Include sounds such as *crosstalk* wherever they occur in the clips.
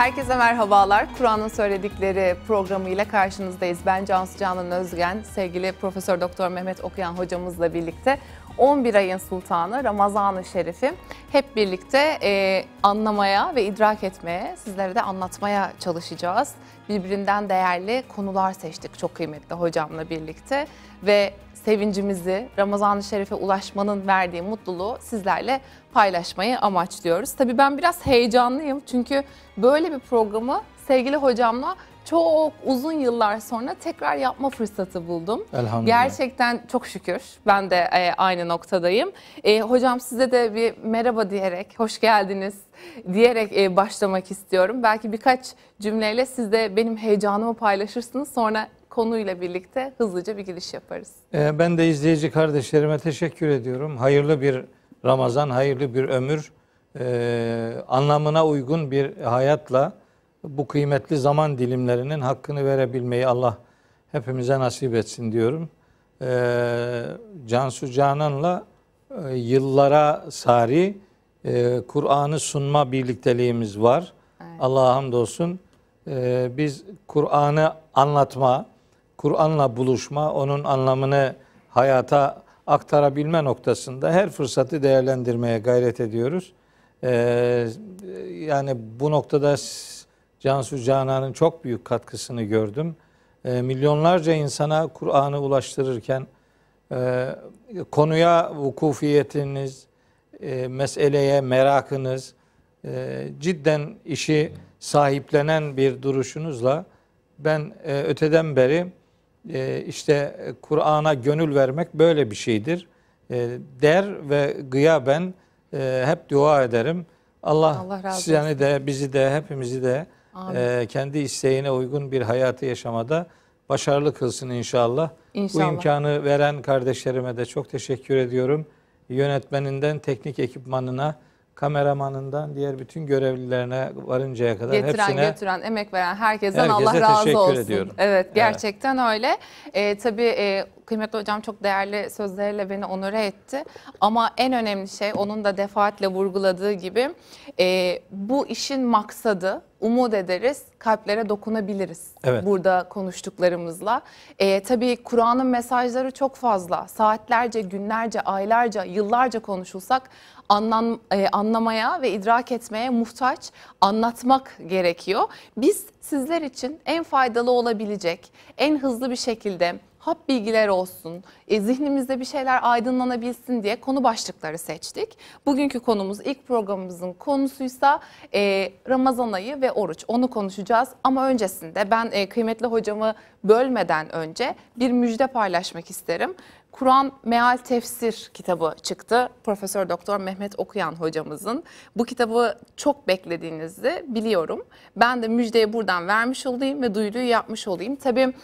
Herkese merhabalar. Kur'an'ın söyledikleri programıyla karşınızdayız. Ben Cansu Canan Özgen, sevgili Profesör Doktor Mehmet Okuyan hocamızla birlikte 11 ayın sultanı Ramazan-ı Şerif'i hep birlikte e, anlamaya ve idrak etmeye, sizlere de anlatmaya çalışacağız. Birbirinden değerli konular seçtik çok kıymetli hocamla birlikte ve sevincimizi, Ramazan-ı Şerif'e ulaşmanın verdiği mutluluğu sizlerle paylaşmayı amaçlıyoruz. Tabii ben biraz heyecanlıyım çünkü böyle bir programı sevgili hocamla çok uzun yıllar sonra tekrar yapma fırsatı buldum. Elhamdülillah. Gerçekten çok şükür. Ben de e, aynı noktadayım. E, hocam size de bir merhaba diyerek, hoş geldiniz diyerek e, başlamak istiyorum. Belki birkaç cümleyle siz de benim heyecanımı paylaşırsınız. Sonra konuyla birlikte hızlıca bir giriş yaparız. Ee, ben de izleyici kardeşlerime teşekkür ediyorum. Hayırlı bir Ramazan, hayırlı bir ömür, ee, anlamına uygun bir hayatla bu kıymetli zaman dilimlerinin hakkını verebilmeyi Allah hepimize nasip etsin diyorum. Ee, Cansu Canan'la e, yıllara sari e, Kur'an'ı sunma birlikteliğimiz var. Evet. Allah'a hamdolsun. Ee, biz Kur'an'ı anlatma, Kur'an'la buluşma, onun anlamını hayata aktarabilme noktasında her fırsatı değerlendirmeye gayret ediyoruz. Ee, yani bu noktada Cansu Canan'ın çok büyük katkısını gördüm. Ee, milyonlarca insana Kur'an'ı ulaştırırken e, konuya vukufiyetiniz, e, meseleye merakınız, e, cidden işi sahiplenen bir duruşunuzla ben e, öteden beri ee, işte e, Kur'an'a gönül vermek böyle bir şeydir ee, der ve gıyaben e, hep dua ederim. Allah, Allah sizleri de bizi de hepimizi de Amin. E, kendi isteğine uygun bir hayatı yaşamada başarılı kılsın inşallah. inşallah. Bu imkanı veren kardeşlerime de çok teşekkür ediyorum. Yönetmeninden teknik ekipmanına, kameramanından diğer bütün görevlilerine varıncaya kadar Getiren, hepsine götüren, emek veren herkesten Allah razı olsun. Ediyorum. Evet gerçekten evet. öyle. Ee, tabii e, kıymetli hocam çok değerli sözleriyle beni onure etti. Ama en önemli şey onun da defaatle vurguladığı gibi e, bu işin maksadı umut ederiz, kalplere dokunabiliriz evet. burada konuştuklarımızla. E, tabii Kur'an'ın mesajları çok fazla. Saatlerce, günlerce, aylarca, yıllarca konuşulsak anlam, e, anlamaya ve idrak etmeye muhtaç, anlatmak gerekiyor. Biz sizler için en faydalı olabilecek, en hızlı bir şekilde hap bilgiler olsun, e, zihnimizde bir şeyler aydınlanabilsin diye konu başlıkları seçtik. Bugünkü konumuz ilk programımızın konusuysa e, Ramazan ayı ve oruç. Onu konuşacağız ama öncesinde ben e, kıymetli hocamı bölmeden önce bir müjde paylaşmak isterim. Kur'an Meal Tefsir kitabı çıktı. Profesör Doktor Mehmet Okuyan hocamızın. Bu kitabı çok beklediğinizi biliyorum. Ben de müjdeyi buradan vermiş olayım ve duyuruyu yapmış olayım. Tabii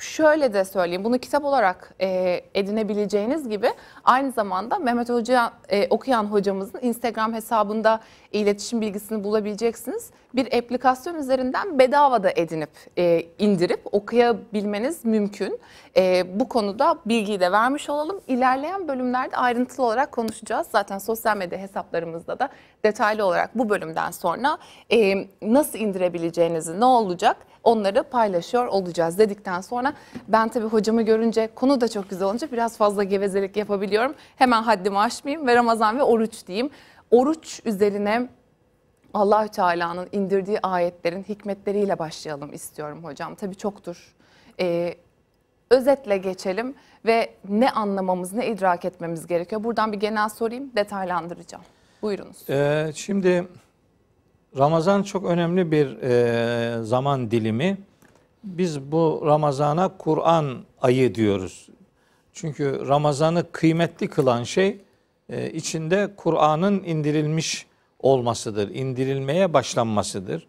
şöyle de söyleyeyim bunu kitap olarak e, edinebileceğiniz gibi aynı zamanda Mehmet Hoca e, okuyan hocamızın Instagram hesabında iletişim bilgisini bulabileceksiniz. Bir aplikasyon üzerinden bedava da edinip e, indirip okuyabilmeniz mümkün. E, bu konuda bilgiyi de vermiş olalım. İlerleyen bölümlerde ayrıntılı olarak konuşacağız. Zaten sosyal medya hesaplarımızda da detaylı olarak bu bölümden sonra e, nasıl indirebileceğinizi, ne olacak onları paylaşıyor olacağız dedikten sonra ben tabii hocamı görünce konu da çok güzel olunca biraz fazla gevezelik yapabiliyorum. Hemen haddimi aşmayayım ve Ramazan ve oruç diyeyim oruç üzerine Allahü Teala'nın indirdiği ayetlerin hikmetleriyle başlayalım istiyorum hocam. Tabii çoktur. Ee, özetle geçelim ve ne anlamamız, ne idrak etmemiz gerekiyor? Buradan bir genel sorayım, detaylandıracağım. Buyurunuz. Ee, şimdi Ramazan çok önemli bir e, zaman dilimi. Biz bu Ramazan'a Kur'an ayı diyoruz. Çünkü Ramazan'ı kıymetli kılan şey e, içinde Kur'an'ın indirilmiş olmasıdır, indirilmeye başlanmasıdır.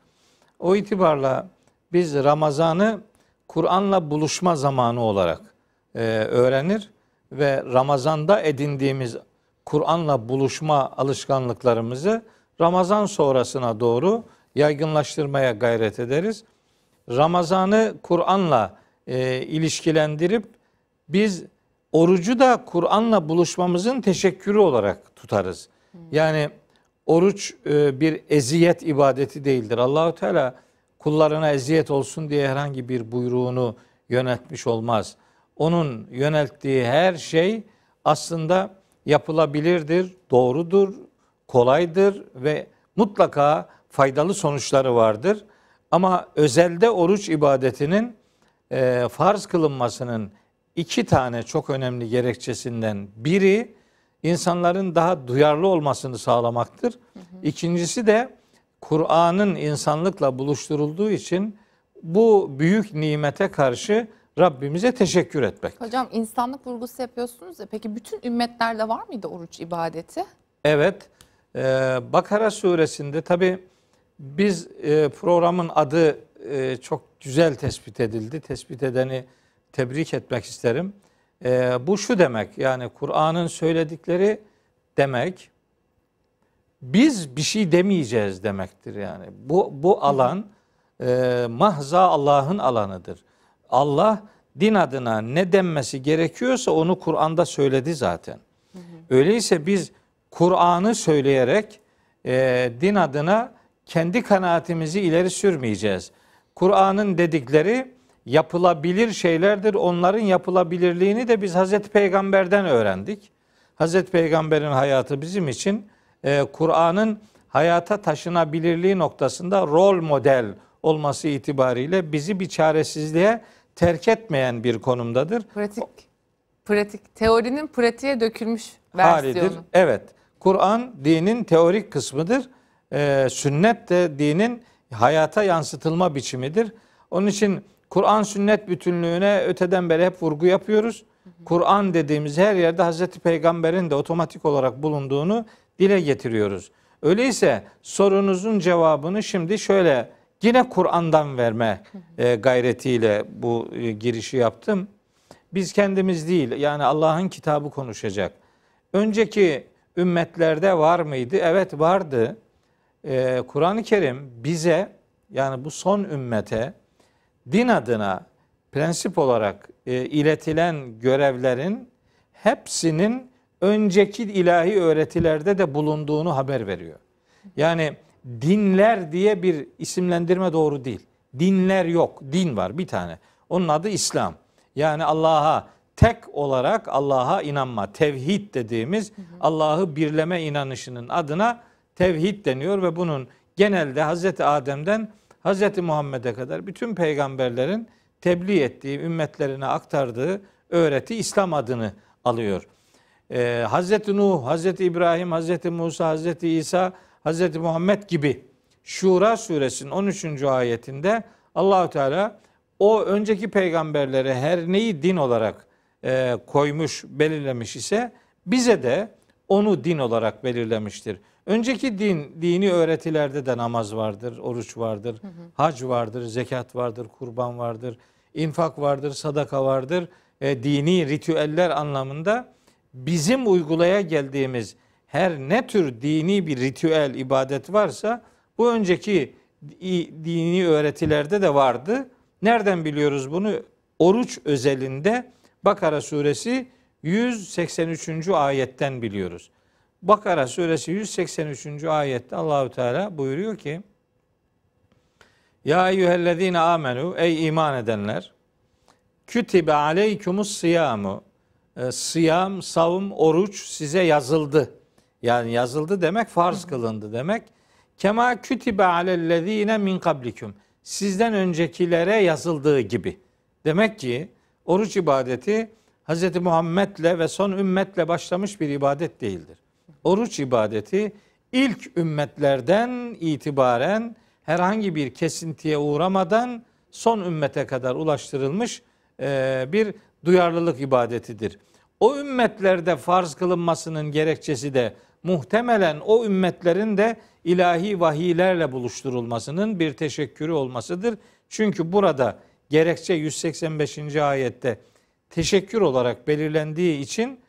O itibarla biz Ramazan'ı Kur'an'la buluşma zamanı olarak e, öğrenir ve Ramazan'da edindiğimiz Kur'an'la buluşma alışkanlıklarımızı Ramazan sonrasına doğru yaygınlaştırmaya gayret ederiz. Ramazan'ı Kur'an'la e, ilişkilendirip biz Orucu da Kur'an'la buluşmamızın teşekkürü olarak tutarız. Yani oruç e, bir eziyet ibadeti değildir. Allahu Teala kullarına eziyet olsun diye herhangi bir buyruğunu yönetmiş olmaz. Onun yönelttiği her şey aslında yapılabilirdir, doğrudur, kolaydır ve mutlaka faydalı sonuçları vardır. Ama özelde oruç ibadetinin e, farz kılınmasının iki tane çok önemli gerekçesinden biri insanların daha duyarlı olmasını sağlamaktır. İkincisi de Kur'an'ın insanlıkla buluşturulduğu için bu büyük nimete karşı Rabbimize teşekkür etmek. Hocam insanlık vurgusu yapıyorsunuz ya peki bütün ümmetlerde var mıydı oruç ibadeti? Evet. E, Bakara suresinde tabi biz e, programın adı e, çok güzel tespit edildi. Tespit edeni tebrik etmek isterim. E, bu şu demek yani Kur'an'ın söyledikleri demek biz bir şey demeyeceğiz demektir yani. Bu, bu alan e, mahza Allah'ın alanıdır. Allah din adına ne denmesi gerekiyorsa onu Kur'an'da söyledi zaten. Öyleyse biz Kur'an'ı söyleyerek e, din adına kendi kanaatimizi ileri sürmeyeceğiz. Kur'an'ın dedikleri yapılabilir şeylerdir. Onların yapılabilirliğini de biz Hazreti Peygamber'den öğrendik. Hazreti Peygamber'in hayatı bizim için e, Kur'an'ın hayata taşınabilirliği noktasında rol model olması itibariyle bizi bir çaresizliğe terk etmeyen bir konumdadır. Pratik, pratik teorinin pratiğe dökülmüş versiyonu. Halidir. Evet. Kur'an dinin teorik kısmıdır. E, sünnet de dinin hayata yansıtılma biçimidir. Onun için Kur'an sünnet bütünlüğüne öteden beri hep vurgu yapıyoruz. Kur'an dediğimiz her yerde Hazreti Peygamber'in de otomatik olarak bulunduğunu dile getiriyoruz. Öyleyse sorunuzun cevabını şimdi şöyle yine Kur'an'dan verme e, gayretiyle bu e, girişi yaptım. Biz kendimiz değil yani Allah'ın kitabı konuşacak. Önceki ümmetlerde var mıydı? Evet vardı. E, Kur'an-ı Kerim bize yani bu son ümmete din adına prensip olarak e, iletilen görevlerin hepsinin önceki ilahi öğretilerde de bulunduğunu haber veriyor. Yani dinler diye bir isimlendirme doğru değil. Dinler yok. Din var bir tane. Onun adı İslam. Yani Allah'a tek olarak Allah'a inanma, tevhid dediğimiz Allah'ı birleme inanışının adına tevhid deniyor ve bunun genelde Hazreti Adem'den Hz. Muhammed'e kadar bütün peygamberlerin tebliğ ettiği, ümmetlerine aktardığı öğreti İslam adını alıyor. Ee, Hz. Nuh, Hz. İbrahim, Hz. Musa, Hz. İsa, Hz. Muhammed gibi Şura suresinin 13. ayetinde Allahü Teala o önceki peygamberlere her neyi din olarak e, koymuş, belirlemiş ise bize de onu din olarak belirlemiştir. Önceki din, dini öğretilerde de namaz vardır, oruç vardır, hı hı. hac vardır, zekat vardır, kurban vardır, infak vardır, sadaka vardır. E, dini ritüeller anlamında bizim uygulaya geldiğimiz her ne tür dini bir ritüel, ibadet varsa bu önceki dini öğretilerde de vardı. Nereden biliyoruz bunu? Oruç özelinde Bakara suresi 183. ayetten biliyoruz. Bakara suresi 183. ayette Allahü Teala buyuruyor ki Ya eyyühellezine amenu ey iman edenler kütibe aleykumus siyamu e, siyam, savum oruç size yazıldı. Yani yazıldı demek farz kılındı demek. Kema kütibe alellezine min kablikum. Sizden öncekilere yazıldığı gibi. Demek ki oruç ibadeti Hz. Muhammed'le ve son ümmetle başlamış bir ibadet değildir oruç ibadeti ilk ümmetlerden itibaren herhangi bir kesintiye uğramadan son ümmete kadar ulaştırılmış e, bir duyarlılık ibadetidir. O ümmetlerde farz kılınmasının gerekçesi de muhtemelen o ümmetlerin de ilahi vahiylerle buluşturulmasının bir teşekkürü olmasıdır. Çünkü burada gerekçe 185. ayette teşekkür olarak belirlendiği için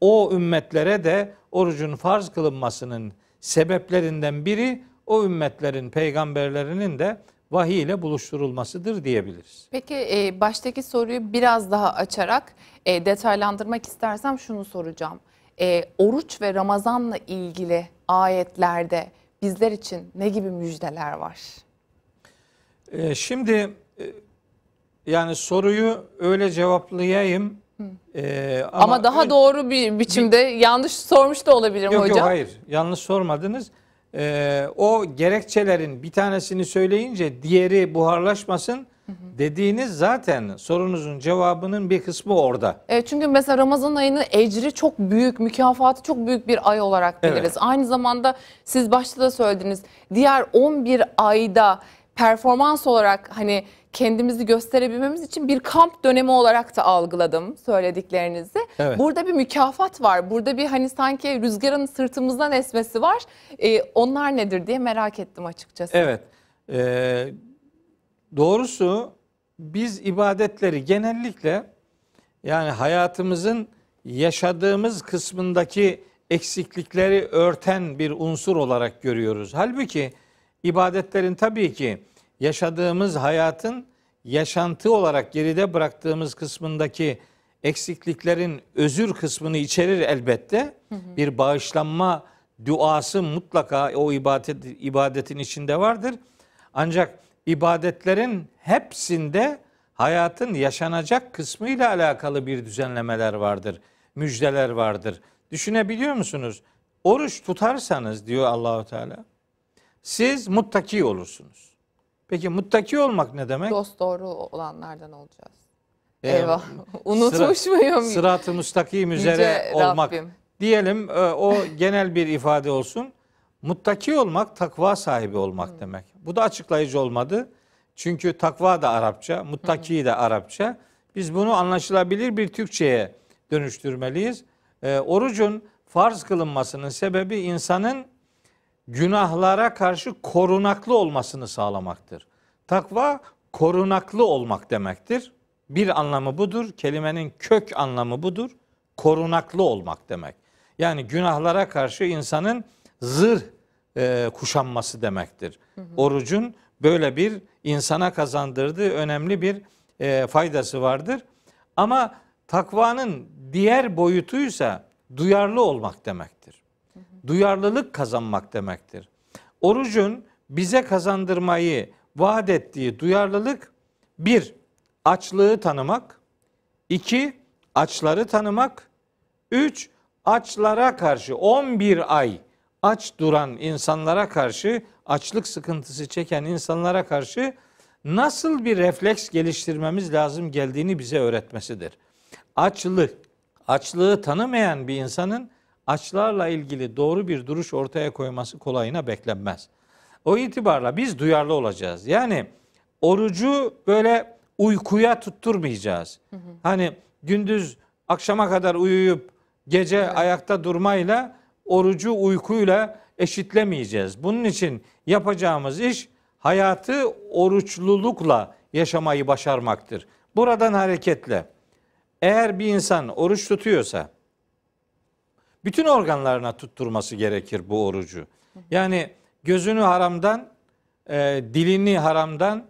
o ümmetlere de orucun farz kılınmasının sebeplerinden biri o ümmetlerin peygamberlerinin de vahiy ile buluşturulmasıdır diyebiliriz. Peki e, baştaki soruyu biraz daha açarak e, detaylandırmak istersem şunu soracağım. E, oruç ve Ramazan'la ilgili ayetlerde bizler için ne gibi müjdeler var? E, şimdi e, yani soruyu öyle cevaplayayım ee, ama, ama daha ön... doğru bir biçimde bir... yanlış sormuş da olabilirim yok, hocam. Yok hayır yanlış sormadınız. Ee, o gerekçelerin bir tanesini söyleyince diğeri buharlaşmasın dediğiniz zaten sorunuzun cevabının bir kısmı orada. Evet çünkü mesela Ramazan ayının ecri çok büyük, mükafatı çok büyük bir ay olarak biliriz. Evet. Aynı zamanda siz başta da söylediniz diğer 11 ayda performans olarak hani kendimizi gösterebilmemiz için bir kamp dönemi olarak da algıladım söylediklerinizi. Evet. Burada bir mükafat var. Burada bir hani sanki rüzgarın sırtımızdan esmesi var. Ee, onlar nedir diye merak ettim açıkçası. Evet. Ee, doğrusu biz ibadetleri genellikle yani hayatımızın yaşadığımız kısmındaki eksiklikleri örten bir unsur olarak görüyoruz. Halbuki ibadetlerin tabii ki yaşadığımız hayatın yaşantı olarak geride bıraktığımız kısmındaki eksikliklerin özür kısmını içerir elbette. Hı hı. Bir bağışlanma duası mutlaka o ibadet ibadetin içinde vardır. Ancak ibadetlerin hepsinde hayatın yaşanacak kısmıyla alakalı bir düzenlemeler vardır. Müjdeler vardır. Düşünebiliyor musunuz? Oruç tutarsanız diyor Allahu Teala siz muttaki olursunuz. Peki muttaki olmak ne demek? Dost doğru olanlardan olacağız. Ee, Eyvah. Unutmuş sıra, muyum? Sırat-ı müstakim üzere Yüce olmak. Rabbim. Diyelim e, o genel bir ifade olsun. Muttaki olmak takva sahibi olmak hmm. demek. Bu da açıklayıcı olmadı. Çünkü takva da Arapça, muttaki hmm. de Arapça. Biz bunu anlaşılabilir bir Türkçeye dönüştürmeliyiz. E, orucun farz kılınmasının sebebi insanın günahlara karşı korunaklı olmasını sağlamaktır. Takva korunaklı olmak demektir. Bir anlamı budur. Kelimenin kök anlamı budur. Korunaklı olmak demek. Yani günahlara karşı insanın zırh e, kuşanması demektir. Orucun böyle bir insana kazandırdığı önemli bir e, faydası vardır. Ama takvanın diğer boyutuysa duyarlı olmak demektir duyarlılık kazanmak demektir. Orucun bize kazandırmayı vaat ettiği duyarlılık bir, açlığı tanımak, iki, açları tanımak, üç, açlara karşı 11 ay aç duran insanlara karşı, açlık sıkıntısı çeken insanlara karşı nasıl bir refleks geliştirmemiz lazım geldiğini bize öğretmesidir. Açlık, açlığı tanımayan bir insanın açlarla ilgili doğru bir duruş ortaya koyması kolayına beklenmez. O itibarla biz duyarlı olacağız. Yani orucu böyle uykuya tutturmayacağız. Hı hı. Hani gündüz akşama kadar uyuyup gece evet. ayakta durmayla orucu uykuyla eşitlemeyeceğiz. Bunun için yapacağımız iş hayatı oruçlulukla yaşamayı başarmaktır. Buradan hareketle eğer bir insan oruç tutuyorsa bütün organlarına tutturması gerekir bu orucu. Yani gözünü haramdan, e, dilini haramdan,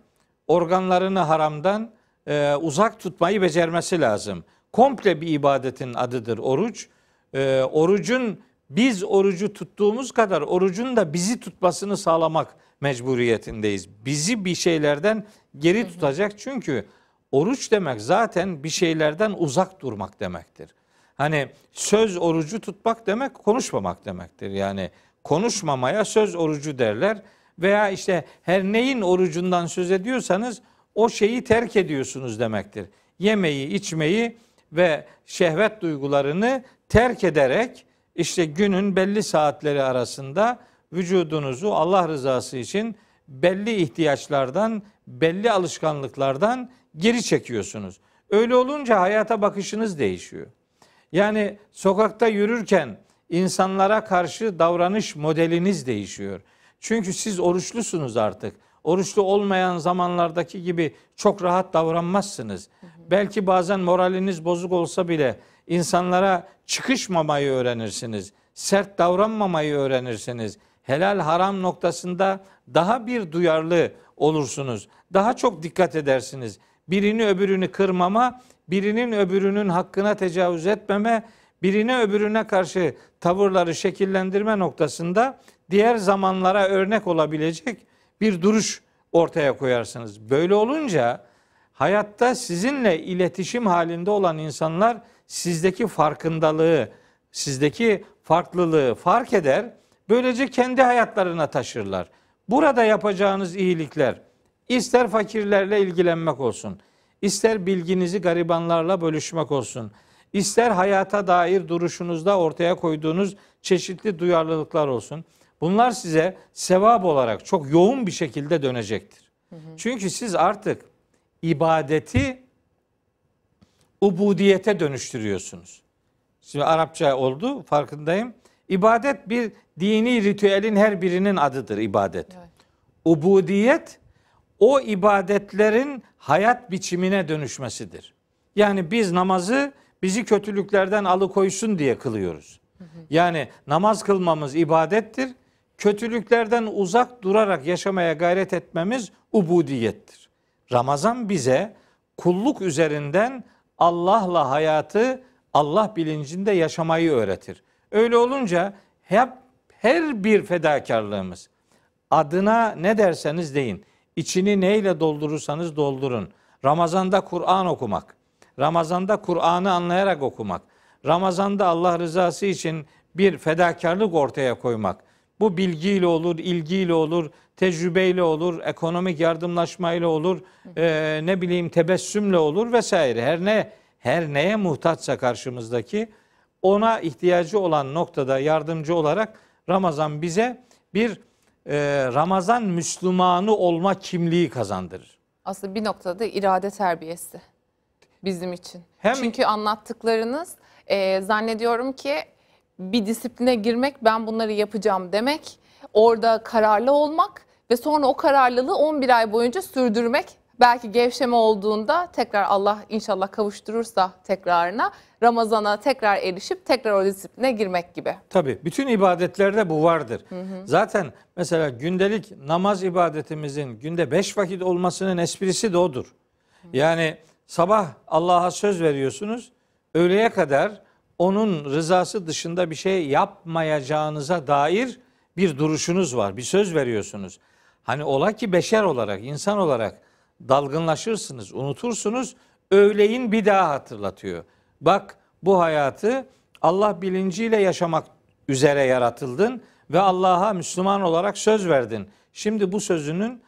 organlarını haramdan e, uzak tutmayı becermesi lazım. Komple bir ibadetin adıdır oruç. E, orucun biz orucu tuttuğumuz kadar orucun da bizi tutmasını sağlamak mecburiyetindeyiz. Bizi bir şeylerden geri tutacak çünkü oruç demek zaten bir şeylerden uzak durmak demektir hani söz orucu tutmak demek konuşmamak demektir. Yani konuşmamaya söz orucu derler veya işte her neyin orucundan söz ediyorsanız o şeyi terk ediyorsunuz demektir. Yemeği, içmeyi ve şehvet duygularını terk ederek işte günün belli saatleri arasında vücudunuzu Allah rızası için belli ihtiyaçlardan, belli alışkanlıklardan geri çekiyorsunuz. Öyle olunca hayata bakışınız değişiyor. Yani sokakta yürürken insanlara karşı davranış modeliniz değişiyor. Çünkü siz oruçlusunuz artık. Oruçlu olmayan zamanlardaki gibi çok rahat davranmazsınız. Hı hı. Belki bazen moraliniz bozuk olsa bile insanlara çıkışmamayı öğrenirsiniz. Sert davranmamayı öğrenirsiniz. Helal haram noktasında daha bir duyarlı olursunuz. Daha çok dikkat edersiniz. Birini öbürünü kırmama birinin öbürünün hakkına tecavüz etmeme, birine öbürüne karşı tavırları şekillendirme noktasında diğer zamanlara örnek olabilecek bir duruş ortaya koyarsınız. Böyle olunca hayatta sizinle iletişim halinde olan insanlar sizdeki farkındalığı, sizdeki farklılığı fark eder. Böylece kendi hayatlarına taşırlar. Burada yapacağınız iyilikler ister fakirlerle ilgilenmek olsun, İster bilginizi garibanlarla bölüşmek olsun, ister hayata dair duruşunuzda ortaya koyduğunuz çeşitli duyarlılıklar olsun. Bunlar size sevap olarak çok yoğun bir şekilde dönecektir. Hı hı. Çünkü siz artık ibadeti ubudiyete dönüştürüyorsunuz. Şimdi Arapça oldu farkındayım. İbadet bir dini ritüelin her birinin adıdır ibadet. Evet. Ubudiyet o ibadetlerin hayat biçimine dönüşmesidir. Yani biz namazı bizi kötülüklerden alıkoysun diye kılıyoruz. Yani namaz kılmamız ibadettir. Kötülüklerden uzak durarak yaşamaya gayret etmemiz ubudiyettir. Ramazan bize kulluk üzerinden Allah'la hayatı Allah bilincinde yaşamayı öğretir. Öyle olunca hep her bir fedakarlığımız adına ne derseniz deyin İçini neyle doldurursanız doldurun. Ramazanda Kur'an okumak. Ramazanda Kur'an'ı anlayarak okumak. Ramazanda Allah rızası için bir fedakarlık ortaya koymak. Bu bilgiyle olur, ilgiyle olur, tecrübeyle olur, ekonomik yardımlaşmayla olur, e, ne bileyim tebessümle olur vesaire. Her ne her neye muhtaçsa karşımızdaki ona ihtiyacı olan noktada yardımcı olarak Ramazan bize bir e, Ramazan Müslümanı olma kimliği kazandırır. Aslında bir noktada irade terbiyesi bizim için. Hem... Çünkü anlattıklarınız e, zannediyorum ki bir disipline girmek ben bunları yapacağım demek, orada kararlı olmak ve sonra o kararlılığı 11 ay boyunca sürdürmek Belki gevşeme olduğunda tekrar Allah inşallah kavuşturursa tekrarına Ramazan'a tekrar erişip tekrar o disipline girmek gibi. Tabi bütün ibadetlerde bu vardır. Hı hı. Zaten mesela gündelik namaz ibadetimizin günde beş vakit olmasının esprisi de odur. Hı. Yani sabah Allah'a söz veriyorsunuz öğleye kadar onun rızası dışında bir şey yapmayacağınıza dair bir duruşunuz var. Bir söz veriyorsunuz. Hani ola ki beşer olarak, insan olarak dalgınlaşırsınız, unutursunuz. Öğleyin bir daha hatırlatıyor. Bak bu hayatı Allah bilinciyle yaşamak üzere yaratıldın ve Allah'a Müslüman olarak söz verdin. Şimdi bu sözünün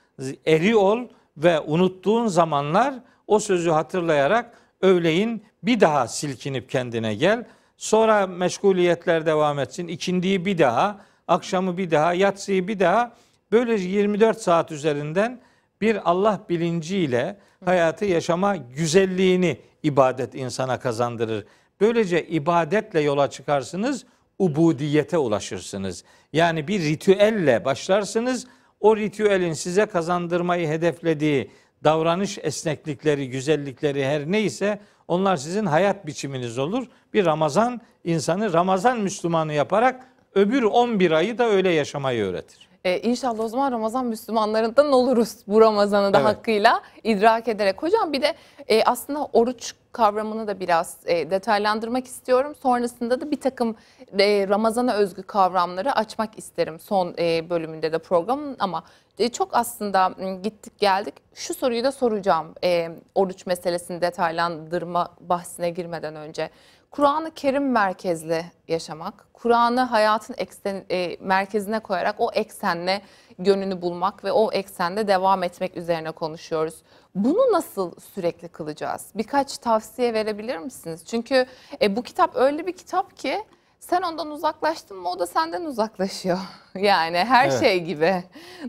eri ol ve unuttuğun zamanlar o sözü hatırlayarak öğleyin bir daha silkinip kendine gel. Sonra meşguliyetler devam etsin. İkindiyi bir daha, akşamı bir daha, yatsıyı bir daha. Böyle 24 saat üzerinden bir Allah bilinciyle hayatı yaşama güzelliğini ibadet insana kazandırır. Böylece ibadetle yola çıkarsınız, ubudiyete ulaşırsınız. Yani bir ritüelle başlarsınız. O ritüelin size kazandırmayı hedeflediği davranış esneklikleri, güzellikleri her neyse onlar sizin hayat biçiminiz olur. Bir Ramazan insanı Ramazan Müslümanı yaparak öbür 11 ayı da öyle yaşamayı öğretir. Ee, inşallah o zaman Ramazan Müslümanlarından oluruz bu Ramazan'ı da evet. hakkıyla idrak ederek. Hocam bir de e, aslında oruç kavramını da biraz e, detaylandırmak istiyorum. Sonrasında da bir takım e, Ramazan'a özgü kavramları açmak isterim son e, bölümünde de programın ama e, çok aslında gittik geldik. Şu soruyu da soracağım e, oruç meselesini detaylandırma bahsine girmeden önce. Kuranı Kerim merkezli yaşamak, Kur'an'ı hayatın eksen, e, merkezine koyarak o eksenle gönlünü bulmak ve o eksende devam etmek üzerine konuşuyoruz. Bunu nasıl sürekli kılacağız? Birkaç tavsiye verebilir misiniz? Çünkü e, bu kitap öyle bir kitap ki sen ondan uzaklaştın mı o da senden uzaklaşıyor. *laughs* Yani her evet. şey gibi.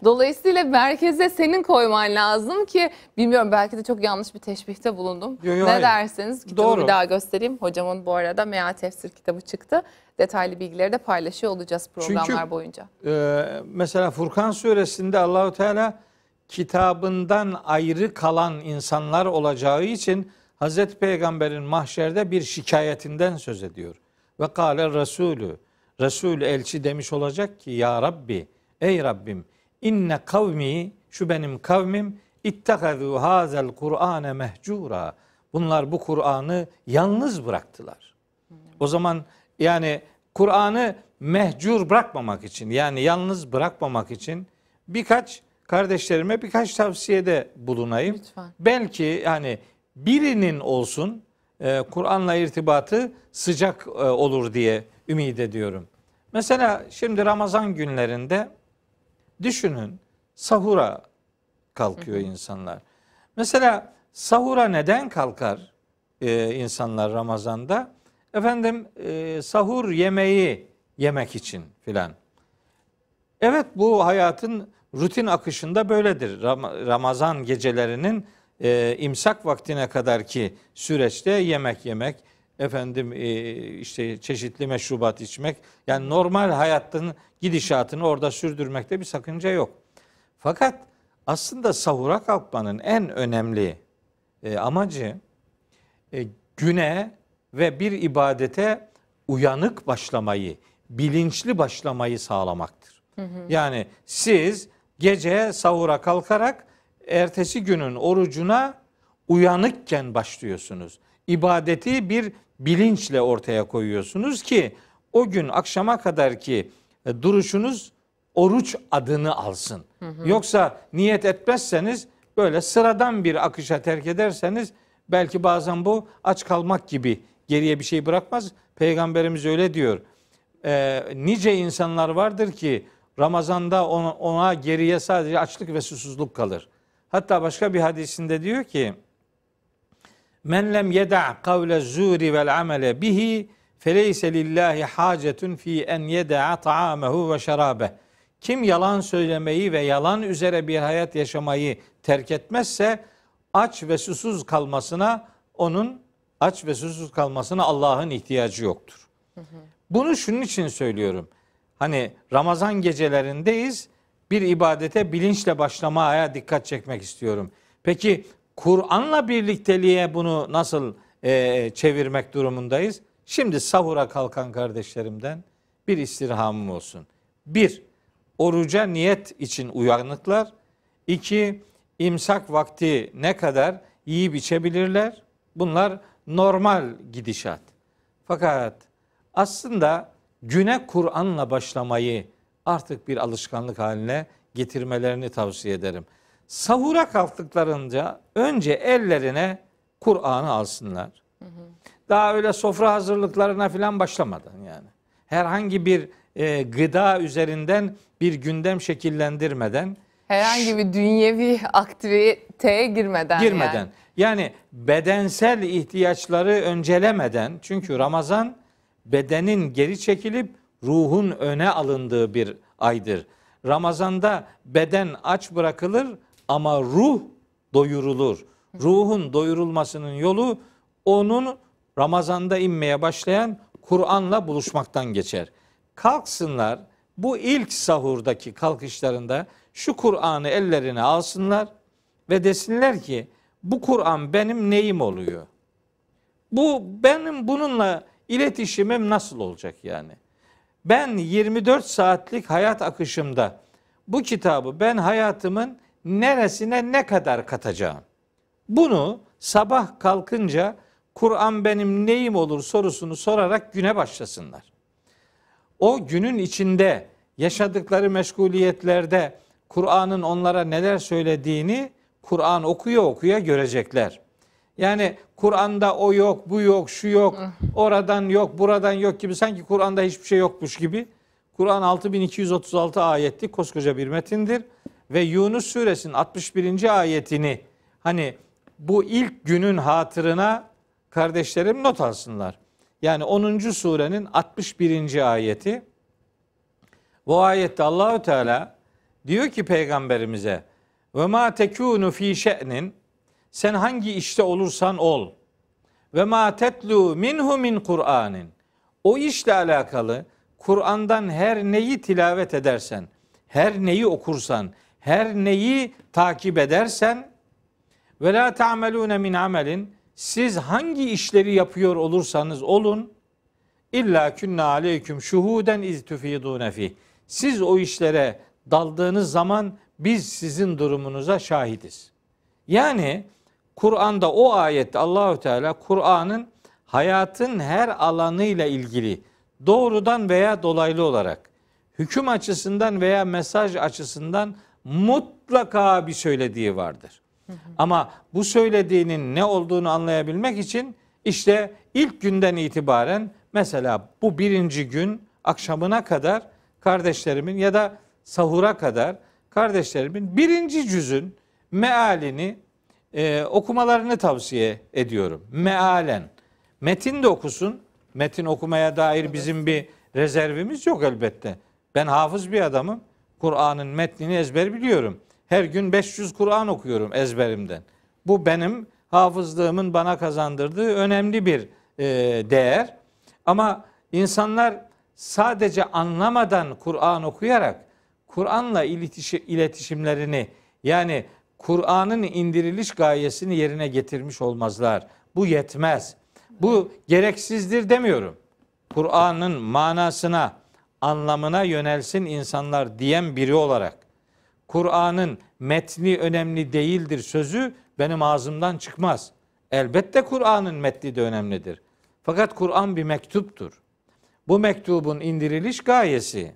Dolayısıyla merkeze senin koyman lazım ki bilmiyorum belki de çok yanlış bir teşbihte bulundum. Yo, yo, ne hayır. dersiniz? Kitabı Doğru. bir daha göstereyim. Hocamın bu arada Meal Tefsir kitabı çıktı. Detaylı bilgileri de paylaşıyor olacağız programlar Çünkü, boyunca. E, mesela Furkan suresinde Allahu Teala kitabından ayrı kalan insanlar olacağı için Hazreti Peygamber'in mahşerde bir şikayetinden söz ediyor. Ve kâle Resulü. Resul elçi demiş olacak ki ya Rabbi, ey Rabbim inne kavmi şu benim kavmim ittehazu hazel Kur'ane mehcura. Bunlar bu Kur'an'ı yalnız bıraktılar. O zaman yani Kur'an'ı mehcur bırakmamak için yani yalnız bırakmamak için birkaç kardeşlerime birkaç tavsiyede bulunayım. Lütfen. Belki yani birinin olsun e, Kur'an'la irtibatı sıcak e, olur diye ümit ediyorum. Mesela şimdi Ramazan günlerinde düşünün sahura kalkıyor hı hı. insanlar. Mesela sahura neden kalkar e, insanlar Ramazan'da? Efendim e, sahur yemeği yemek için filan. Evet bu hayatın rutin akışında böyledir. Ramazan gecelerinin e, imsak vaktine ki süreçte yemek yemek, efendim e, işte çeşitli meşrubat içmek, yani normal hayatın gidişatını orada sürdürmekte bir sakınca yok. Fakat aslında sahura kalkmanın en önemli e, amacı e, güne ve bir ibadete uyanık başlamayı, bilinçli başlamayı sağlamaktır. Hı hı. Yani siz gece sahura kalkarak ertesi günün orucuna uyanıkken başlıyorsunuz. İbadeti bir bilinçle ortaya koyuyorsunuz ki o gün akşama kadar ki e, duruşunuz oruç adını alsın. Hı hı. Yoksa niyet etmezseniz böyle sıradan bir akışa terk ederseniz belki bazen bu aç kalmak gibi geriye bir şey bırakmaz. Peygamberimiz öyle diyor. E, nice insanlar vardır ki Ramazan'da ona, ona geriye sadece açlık ve susuzluk kalır. Hatta başka bir hadisinde diyor ki Men lem yeda' kavle zuri vel amele bihi feleyse lillahi hacetun fi en yeda'a ta'amehu ve şerabe. Kim yalan söylemeyi ve yalan üzere bir hayat yaşamayı terk etmezse aç ve susuz kalmasına onun aç ve susuz kalmasına Allah'ın ihtiyacı yoktur. Bunu şunun için söylüyorum. Hani Ramazan gecelerindeyiz bir ibadete bilinçle başlamaya dikkat çekmek istiyorum. Peki Kur'an'la birlikteliğe bunu nasıl e, çevirmek durumundayız? Şimdi sahura kalkan kardeşlerimden bir istirhamım olsun. Bir, oruca niyet için uyanıklar. İki, imsak vakti ne kadar iyi içebilirler? Bunlar normal gidişat. Fakat aslında güne Kur'an'la başlamayı artık bir alışkanlık haline getirmelerini tavsiye ederim. Sahura kalktıklarında önce ellerine Kur'an'ı alsınlar. Daha öyle sofra hazırlıklarına falan başlamadan yani. Herhangi bir e, gıda üzerinden bir gündem şekillendirmeden herhangi bir dünyevi aktiviteye girmeden girmeden yani. yani bedensel ihtiyaçları öncelemeden çünkü Ramazan bedenin geri çekilip ruhun öne alındığı bir aydır. Ramazanda beden aç bırakılır ama ruh doyurulur. Ruhun doyurulmasının yolu onun Ramazanda inmeye başlayan Kur'an'la buluşmaktan geçer. Kalksınlar bu ilk sahurdaki kalkışlarında şu Kur'an'ı ellerine alsınlar ve desinler ki bu Kur'an benim neyim oluyor? Bu benim bununla iletişimim nasıl olacak yani? Ben 24 saatlik hayat akışımda bu kitabı ben hayatımın neresine ne kadar katacağım? Bunu sabah kalkınca Kur'an benim neyim olur sorusunu sorarak güne başlasınlar. O günün içinde yaşadıkları meşguliyetlerde Kur'an'ın onlara neler söylediğini Kur'an okuya okuya görecekler. Yani Kur'an'da o yok, bu yok, şu yok, ah. oradan yok, buradan yok gibi sanki Kur'an'da hiçbir şey yokmuş gibi. Kur'an 6236 ayetli koskoca bir metindir ve Yunus suresinin 61. ayetini hani bu ilk günün hatırına kardeşlerim not alsınlar. Yani 10. surenin 61. ayeti. Bu ayette Allahü Teala diyor ki peygamberimize ve ma tekunu fi şe'nin sen hangi işte olursan ol. Ve ma tetlu minhu min Kur'anin. O işle alakalı Kur'an'dan her neyi tilavet edersen, her neyi okursan, her neyi takip edersen ve la ta'melune min amelin siz hangi işleri yapıyor olursanız olun illa künna aleyküm şuhuden iz tufidune fi. Siz o işlere daldığınız zaman biz sizin durumunuza şahidiz. Yani Kur'an'da o ayette Allahü Teala Kur'an'ın hayatın her alanıyla ilgili doğrudan veya dolaylı olarak hüküm açısından veya mesaj açısından mutlaka bir söylediği vardır. Ama bu söylediğinin ne olduğunu anlayabilmek için işte ilk günden itibaren mesela bu birinci gün akşamına kadar kardeşlerimin ya da sahura kadar kardeşlerimin birinci cüzün mealini e, okumalarını tavsiye ediyorum. Mealen. Metin de okusun. Metin okumaya dair evet. bizim bir rezervimiz yok elbette. Ben hafız bir adamım. Kur'an'ın metnini ezber biliyorum. Her gün 500 Kur'an okuyorum ezberimden. Bu benim hafızlığımın bana kazandırdığı önemli bir e, değer. Ama insanlar sadece anlamadan Kur'an okuyarak Kur'an'la iletişimlerini yani Kur'an'ın indiriliş gayesini yerine getirmiş olmazlar. Bu yetmez. Bu gereksizdir demiyorum. Kur'an'ın manasına, anlamına yönelsin insanlar diyen biri olarak Kur'an'ın metni önemli değildir sözü benim ağzımdan çıkmaz. Elbette Kur'an'ın metni de önemlidir. Fakat Kur'an bir mektuptur. Bu mektubun indiriliş gayesi,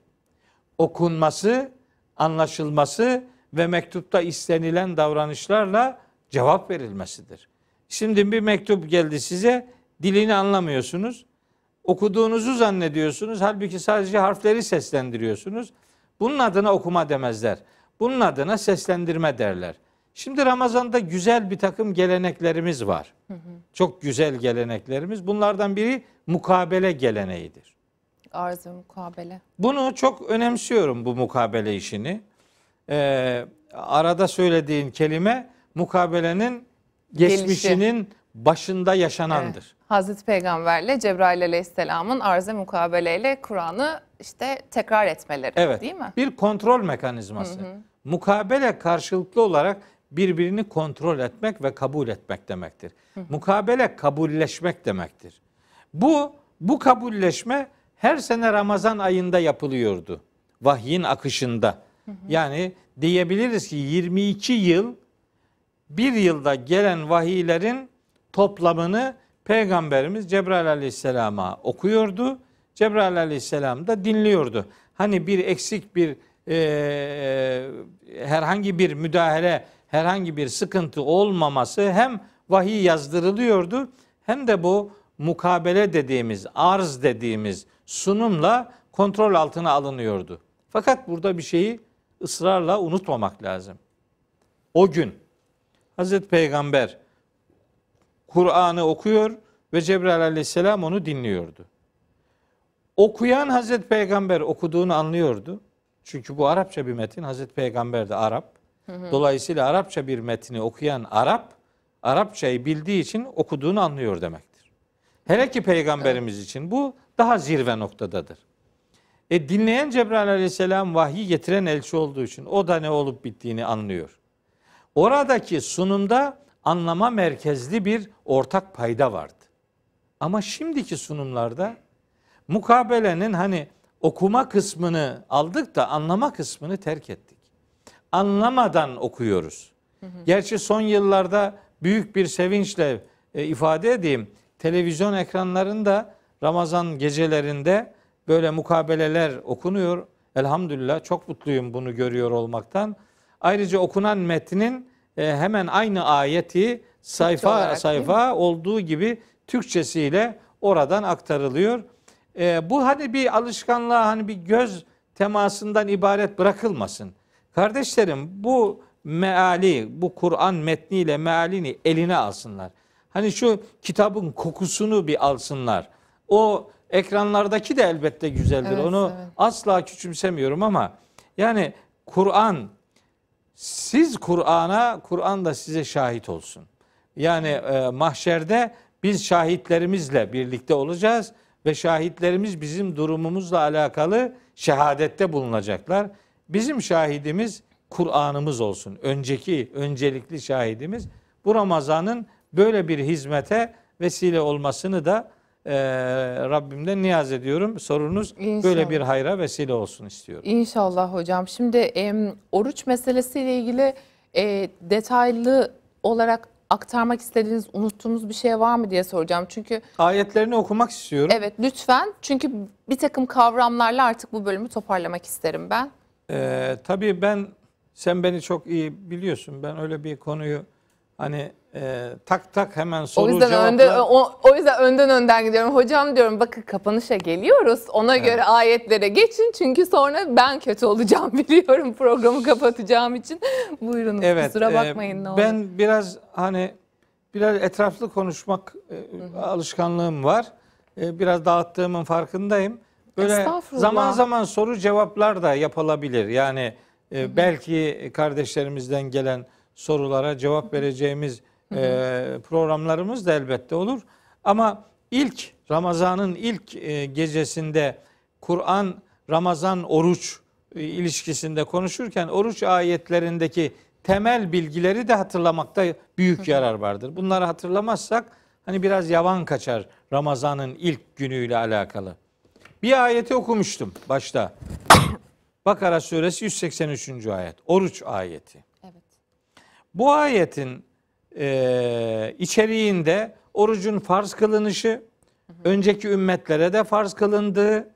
okunması, anlaşılması ve mektupta istenilen davranışlarla cevap verilmesidir. Şimdi bir mektup geldi size, dilini anlamıyorsunuz. Okuduğunuzu zannediyorsunuz. Halbuki sadece harfleri seslendiriyorsunuz. Bunun adına okuma demezler. Bunun adına seslendirme derler. Şimdi Ramazan'da güzel bir takım geleneklerimiz var. Hı hı. Çok güzel geleneklerimiz. Bunlardan biri mukabele geleneğidir. Arz mukabele. Bunu çok önemsiyorum bu mukabele işini e, arada söylediğin kelime mukabelenin geçmişinin Gelişi. başında yaşanandır. Evet. Hazreti Peygamberle Cebrail Aleyhisselam'ın arz-ı mukabeleyle Kur'an'ı işte tekrar etmeleri evet, değil mi? Bir kontrol mekanizması. Hı hı. Mukabele karşılıklı olarak birbirini kontrol etmek ve kabul etmek demektir. Hı Mukabele kabulleşmek demektir. Bu bu kabulleşme her sene Ramazan ayında yapılıyordu. Vahyin akışında. Yani diyebiliriz ki 22 yıl bir yılda gelen vahiylerin toplamını Peygamberimiz Cebrail Aleyhisselam'a okuyordu. Cebrail Aleyhisselam da dinliyordu. Hani bir eksik bir e, e, herhangi bir müdahale, herhangi bir sıkıntı olmaması hem vahiy yazdırılıyordu hem de bu mukabele dediğimiz, arz dediğimiz sunumla kontrol altına alınıyordu. Fakat burada bir şeyi ısrarla unutmamak lazım. O gün Hazreti Peygamber Kur'an'ı okuyor ve Cebrail aleyhisselam onu dinliyordu. Okuyan Hazreti Peygamber okuduğunu anlıyordu. Çünkü bu Arapça bir metin. Hazreti Peygamber de Arap. Dolayısıyla Arapça bir metni okuyan Arap, Arapçayı bildiği için okuduğunu anlıyor demektir. Hele ki peygamberimiz için bu daha zirve noktadadır. E dinleyen Cebrail aleyhisselam vahyi getiren elçi olduğu için o da ne olup bittiğini anlıyor. Oradaki sunumda anlama merkezli bir ortak payda vardı. Ama şimdiki sunumlarda mukabelenin hani okuma kısmını aldık da anlama kısmını terk ettik. Anlamadan okuyoruz. Gerçi son yıllarda büyük bir sevinçle e, ifade edeyim. Televizyon ekranlarında Ramazan gecelerinde böyle mukabeleler okunuyor. Elhamdülillah çok mutluyum bunu görüyor olmaktan. Ayrıca okunan metnin e, hemen aynı ayeti sayfa olarak, sayfa olduğu gibi Türkçesiyle oradan aktarılıyor. E, bu hani bir alışkanlığa hani bir göz temasından ibaret bırakılmasın. Kardeşlerim bu meali, bu Kur'an metniyle mealini eline alsınlar. Hani şu kitabın kokusunu bir alsınlar. O Ekranlardaki de elbette güzeldir. Evet, Onu evet. asla küçümsemiyorum ama yani Kur'an siz Kur'an'a, Kur'an da size şahit olsun. Yani e, mahşerde biz şahitlerimizle birlikte olacağız ve şahitlerimiz bizim durumumuzla alakalı şehadette bulunacaklar. Bizim şahidimiz Kur'an'ımız olsun. Önceki, öncelikli şahidimiz bu Ramazan'ın böyle bir hizmete vesile olmasını da e, ee, Rabbimden niyaz ediyorum. Sorunuz İnşallah. böyle bir hayra vesile olsun istiyorum. İnşallah hocam. Şimdi e, oruç meselesiyle ilgili e, detaylı olarak aktarmak istediğiniz, unuttuğumuz bir şey var mı diye soracağım. Çünkü ayetlerini okumak istiyorum. Evet lütfen. Çünkü bir takım kavramlarla artık bu bölümü toparlamak isterim ben. Ee, tabii ben, sen beni çok iyi biliyorsun. Ben öyle bir konuyu Hani e, tak tak hemen soru O yüzden cevapla. önde o, o yüzden önden önden gidiyorum. Hocam diyorum bakın kapanışa geliyoruz. Ona evet. göre ayetlere geçin çünkü sonra ben kötü olacağım *laughs* biliyorum programı kapatacağım için. Buyurun evet, kusura e, bakmayın e, ne olur. Ben biraz hani biraz etraflı konuşmak e, alışkanlığım var. E, biraz dağıttığımın farkındayım. Böyle zaman zaman soru cevaplar da yapılabilir. Yani e, belki kardeşlerimizden gelen sorulara cevap vereceğimiz e, programlarımız da elbette olur. Ama ilk Ramazan'ın ilk e, gecesinde Kur'an Ramazan oruç e, ilişkisinde konuşurken oruç ayetlerindeki temel bilgileri de hatırlamakta büyük yarar vardır. Bunları hatırlamazsak hani biraz yavan kaçar Ramazan'ın ilk günüyle alakalı. Bir ayeti okumuştum başta. *coughs* Bakara suresi 183. ayet. Oruç ayeti. Bu ayetin e, içeriğinde orucun farz kılınışı, önceki ümmetlere de farz kılındığı,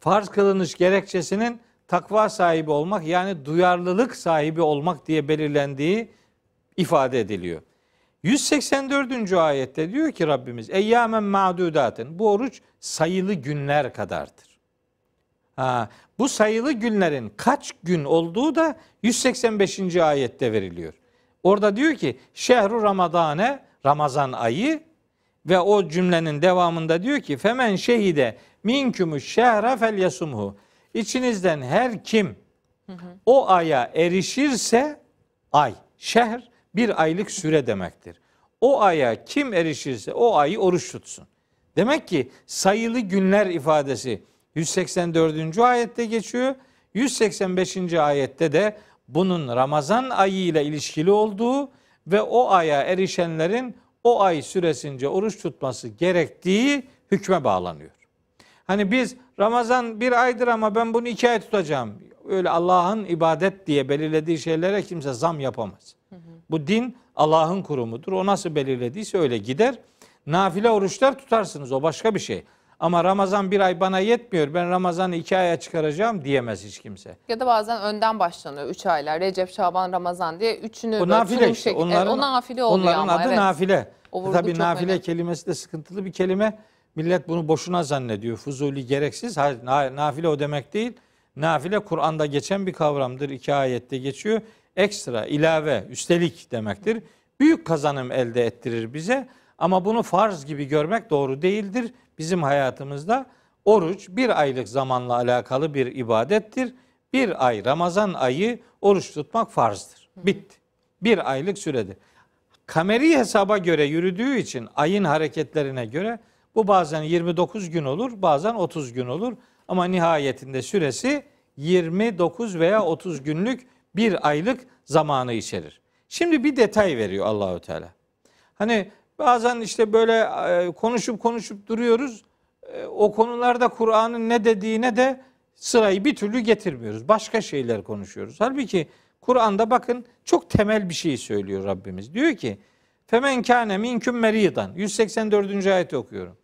farz kılınış gerekçesinin takva sahibi olmak yani duyarlılık sahibi olmak diye belirlendiği ifade ediliyor. 184. ayette diyor ki Rabbimiz eyyamen ma'dudatin bu oruç sayılı günler kadardır. Ha, bu sayılı günlerin kaç gün olduğu da 185. ayette veriliyor. Orada diyor ki şehru ramadane Ramazan ayı ve o cümlenin devamında diyor ki femen şehide minkümü şehra fel yasumhu. İçinizden her kim o aya erişirse ay, şehr bir aylık süre demektir. O aya kim erişirse o ayı oruç tutsun. Demek ki sayılı günler ifadesi 184. ayette geçiyor. 185. ayette de bunun Ramazan ayı ile ilişkili olduğu ve o aya erişenlerin o ay süresince oruç tutması gerektiği hükme bağlanıyor. Hani biz Ramazan bir aydır ama ben bunu iki ay tutacağım. Öyle Allah'ın ibadet diye belirlediği şeylere kimse zam yapamaz. Hı hı. Bu din Allah'ın kurumudur. O nasıl belirlediyse öyle gider. Nafile oruçlar tutarsınız. O başka bir şey. Ama Ramazan bir ay bana yetmiyor. Ben Ramazan'ı iki aya çıkaracağım diyemez hiç kimse. Ya da bazen önden başlanıyor. Üç aylar. Recep, Şaban, Ramazan diye üçünü o nafile işte. Şekilde, onların, evet, o nafile oluyor onların ama. adı evet. nafile. tabii nafile önemli. kelimesi de sıkıntılı bir kelime. Millet bunu boşuna zannediyor. Fuzuli gereksiz. Hayır, nafile o demek değil. Nafile Kur'an'da geçen bir kavramdır. İki ayette geçiyor. Ekstra, ilave, üstelik demektir. Büyük kazanım elde ettirir bize. Ama bunu farz gibi görmek doğru değildir. Bizim hayatımızda oruç bir aylık zamanla alakalı bir ibadettir. Bir ay Ramazan ayı oruç tutmak farzdır. Bitti. Bir aylık süredir. Kameri hesaba göre yürüdüğü için ayın hareketlerine göre bu bazen 29 gün olur, bazen 30 gün olur. Ama nihayetinde süresi 29 veya 30 günlük bir aylık zamanı içerir. Şimdi bir detay veriyor Allahü Teala. Hani Bazen işte böyle e, konuşup konuşup duruyoruz. E, o konularda Kur'an'ın ne dediğine de sırayı bir türlü getirmiyoruz. Başka şeyler konuşuyoruz. Halbuki Kur'an'da bakın çok temel bir şey söylüyor Rabbimiz. Diyor ki Femen kâne minküm meridan. 184. ayeti okuyorum.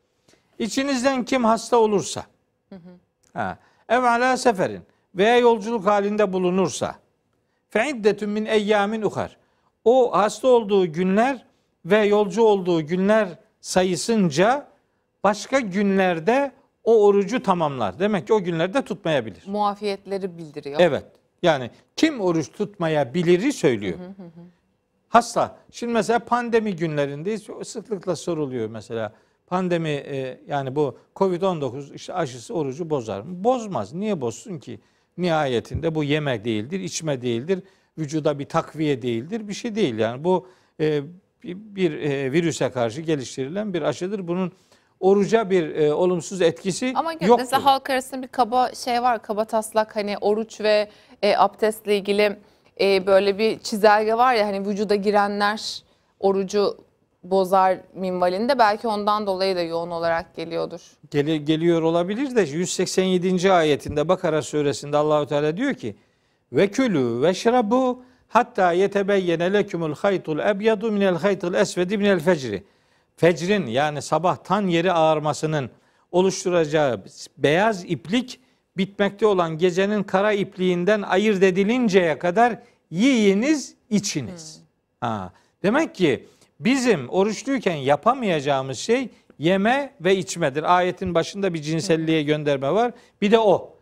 İçinizden kim hasta olursa hı hı. ev ala seferin veya yolculuk halinde bulunursa fe iddetun min eyyamin uhar. O hasta olduğu günler ve yolcu olduğu günler sayısınca başka günlerde o orucu tamamlar. Demek ki o günlerde tutmayabilir. Muafiyetleri bildiriyor. Evet. Yani kim oruç tutmayabiliri söylüyor. Hasta. Şimdi mesela pandemi günlerindeyiz. Sıklıkla soruluyor mesela. Pandemi e, yani bu Covid-19 işte aşısı orucu bozar mı? Bozmaz. Niye bozsun ki? Nihayetinde bu yeme değildir, içme değildir. Vücuda bir takviye değildir. Bir şey değil yani. Bu e, bir, bir e, virüse karşı geliştirilen bir aşıdır. Bunun oruca bir e, olumsuz etkisi Ama yok. Ama halk arasında bir kaba şey var, kaba taslak hani oruç ve e, abdestle ilgili e, böyle bir çizelge var ya hani vücuda girenler orucu bozar minvalinde belki ondan dolayı da yoğun olarak geliyordur. Gel, geliyor olabilir de 187. ayetinde Bakara suresinde Allahu Teala diyor ki ve külü ve şrabu Hatta yetebeyyene lekümül haytul ebyadu minel haytul esvedi minel fecri. Fecrin yani sabah tan yeri ağarmasının oluşturacağı beyaz iplik bitmekte olan gecenin kara ipliğinden ayırt edilinceye kadar yiyiniz içiniz. Hmm. Ha. Demek ki bizim oruçluyken yapamayacağımız şey yeme ve içmedir. Ayetin başında bir cinselliğe gönderme var. Bir de o.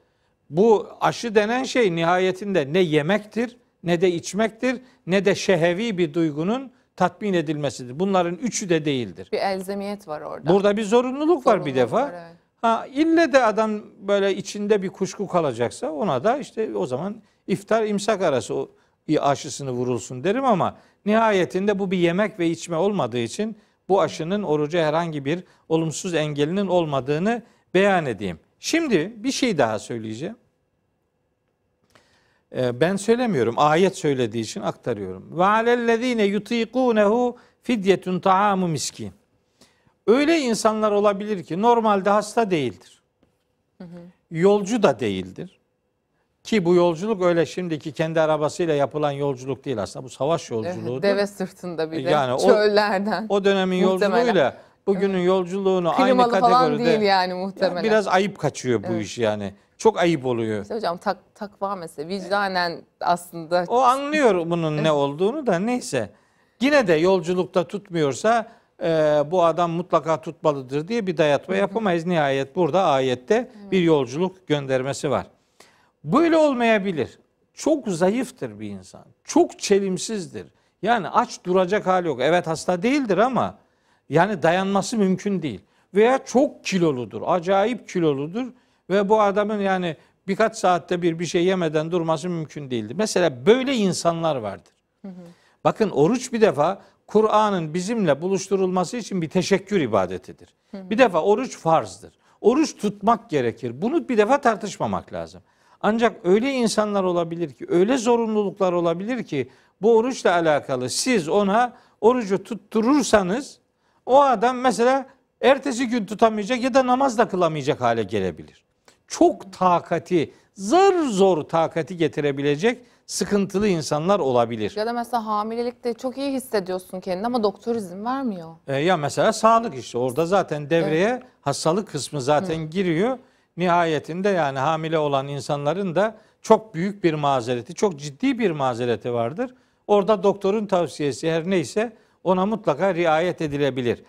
Bu aşı denen şey nihayetinde ne yemektir ne de içmektir ne de şehevi bir duygunun tatmin edilmesidir. Bunların üçü de değildir. Bir elzemiyet var orada. Burada bir zorunluluk, zorunluluk var bir defa. Var, evet. Ha ille de adam böyle içinde bir kuşku kalacaksa ona da işte o zaman iftar imsak arası o aşısını vurulsun derim ama nihayetinde bu bir yemek ve içme olmadığı için bu aşının oruca herhangi bir olumsuz engelinin olmadığını beyan edeyim. Şimdi bir şey daha söyleyeceğim. Ee, ben söylemiyorum. Ayet söylediği için aktarıyorum. Ve alellezine yutikunehu fidyetun taamu miskin. Öyle insanlar olabilir ki normalde hasta değildir. Yolcu da değildir. Ki bu yolculuk öyle şimdiki kendi arabasıyla yapılan yolculuk değil aslında. Bu savaş yolculuğu. Deve sırtında bir de yani çöllerden. O, o dönemin Muhtemelen. yolculuğuyla Bugünün yolculuğunu Klimalı aynı kategoride. falan değil yani muhtemelen. Ya biraz ayıp kaçıyor bu evet. iş yani. Çok ayıp oluyor. İşte hocam tak, takva mesela vicdanen aslında. O anlıyor bunun ne olduğunu da neyse. Yine de yolculukta tutmuyorsa e, bu adam mutlaka tutmalıdır diye bir dayatma yapamayız. Nihayet burada ayette bir yolculuk göndermesi var. Böyle olmayabilir. Çok zayıftır bir insan. Çok çelimsizdir. Yani aç duracak hali yok. Evet hasta değildir ama yani dayanması mümkün değil. Veya çok kiloludur, acayip kiloludur ve bu adamın yani birkaç saatte bir bir şey yemeden durması mümkün değildi. Mesela böyle insanlar vardır. Hı hı. Bakın oruç bir defa Kur'an'ın bizimle buluşturulması için bir teşekkür ibadetidir. Hı hı. Bir defa oruç farzdır. Oruç tutmak gerekir. Bunu bir defa tartışmamak lazım. Ancak öyle insanlar olabilir ki, öyle zorunluluklar olabilir ki bu oruçla alakalı siz ona orucu tutturursanız o adam mesela ertesi gün tutamayacak ya da namaz da kılamayacak hale gelebilir. Çok takati, zar zor takati getirebilecek sıkıntılı insanlar olabilir. Ya da mesela hamilelikte çok iyi hissediyorsun kendini ama doktor izin vermiyor. E, ya mesela sağlık işte orada zaten devreye evet. hastalık kısmı zaten Hı. giriyor. Nihayetinde yani hamile olan insanların da çok büyük bir mazereti, çok ciddi bir mazereti vardır. Orada doktorun tavsiyesi her neyse ona mutlaka riayet edilebilir.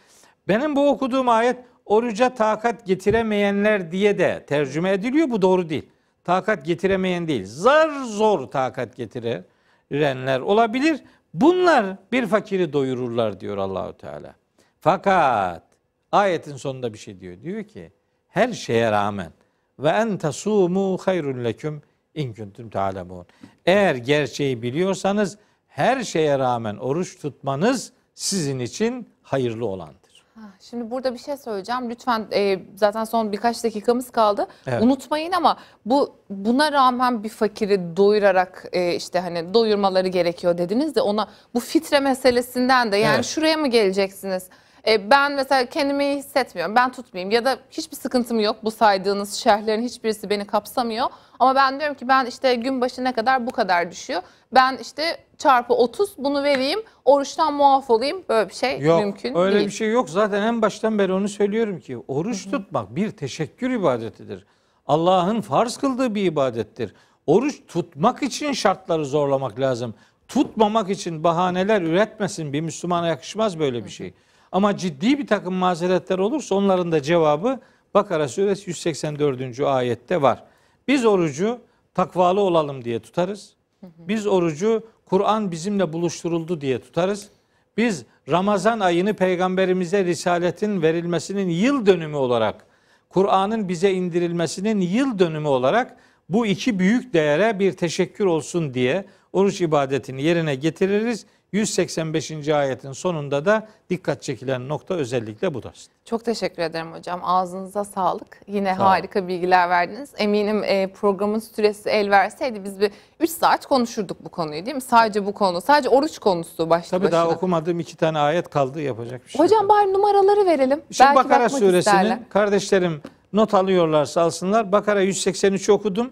Benim bu okuduğum ayet oruca takat getiremeyenler diye de tercüme ediliyor. Bu doğru değil. Takat getiremeyen değil. Zar zor takat getirenler olabilir. Bunlar bir fakiri doyururlar diyor Allahu Teala. Fakat ayetin sonunda bir şey diyor. Diyor ki her şeye rağmen ve en tasumu hayrun leküm in kuntum ta'lemun. Eğer gerçeği biliyorsanız her şeye rağmen oruç tutmanız sizin için hayırlı olandır. şimdi burada bir şey söyleyeceğim. Lütfen e, zaten son birkaç dakikamız kaldı. Evet. Unutmayın ama bu buna rağmen bir fakiri doyurarak e, işte hani doyurmaları gerekiyor dediniz de ona bu fitre meselesinden de yani evet. şuraya mı geleceksiniz? E, ben mesela kendimi hissetmiyorum. Ben tutmayayım ya da hiçbir sıkıntım yok. Bu saydığınız şerhlerin hiçbirisi beni kapsamıyor. Ama ben diyorum ki ben işte gün başına kadar bu kadar düşüyor. Ben işte çarpı 30 bunu vereyim oruçtan muaf olayım böyle bir şey yok, mümkün öyle değil. öyle bir şey yok zaten en baştan beri onu söylüyorum ki oruç Hı -hı. tutmak bir teşekkür ibadetidir. Allah'ın farz kıldığı bir ibadettir. Oruç tutmak için şartları zorlamak lazım. Tutmamak için bahaneler üretmesin bir Müslümana yakışmaz böyle bir şey. Ama ciddi bir takım mazeretler olursa onların da cevabı Bakara suresi 184. ayette var. Biz orucu takvalı olalım diye tutarız. Biz orucu Kur'an bizimle buluşturuldu diye tutarız. Biz Ramazan ayını peygamberimize risaletin verilmesinin yıl dönümü olarak, Kur'an'ın bize indirilmesinin yıl dönümü olarak bu iki büyük değere bir teşekkür olsun diye oruç ibadetini yerine getiririz. 185. ayetin sonunda da dikkat çekilen nokta özellikle budur. Çok teşekkür ederim hocam. Ağzınıza sağlık. Yine Sağ harika bilgiler verdiniz. Eminim e, programın süresi el verseydi biz bir 3 saat konuşurduk bu konuyu değil mi? Sadece bu konu, sadece oruç konusu başlı Tabii daha okumadığım iki tane ayet kaldı yapacak bir şey. Hocam yok. bari numaraları verelim. Şimdi Belki Bakara suresini kardeşlerim not alıyorlarsa alsınlar. Bakara 183 okudum.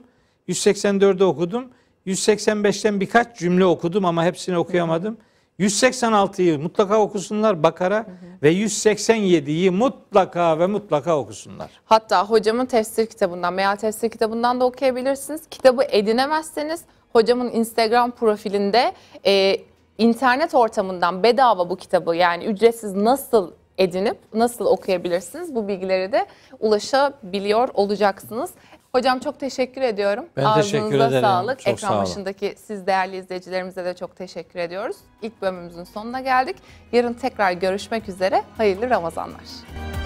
184'ü okudum. 185'ten birkaç cümle okudum ama hepsini okuyamadım. 186'yı mutlaka okusunlar Bakara hı hı. ve 187'yi mutlaka ve mutlaka okusunlar. Hatta hocamın tefsir kitabından veya tefsir kitabından da okuyabilirsiniz. Kitabı edinemezseniz hocamın Instagram profilinde e, internet ortamından bedava bu kitabı yani ücretsiz nasıl edinip nasıl okuyabilirsiniz bu bilgileri de ulaşabiliyor olacaksınız. Hocam çok teşekkür ediyorum. Ben Ağzınıza teşekkür ederim. sağlık. Çok Ekran sağ olun. başındaki siz değerli izleyicilerimize de çok teşekkür ediyoruz. İlk bölümümüzün sonuna geldik. Yarın tekrar görüşmek üzere. Hayırlı Ramazanlar.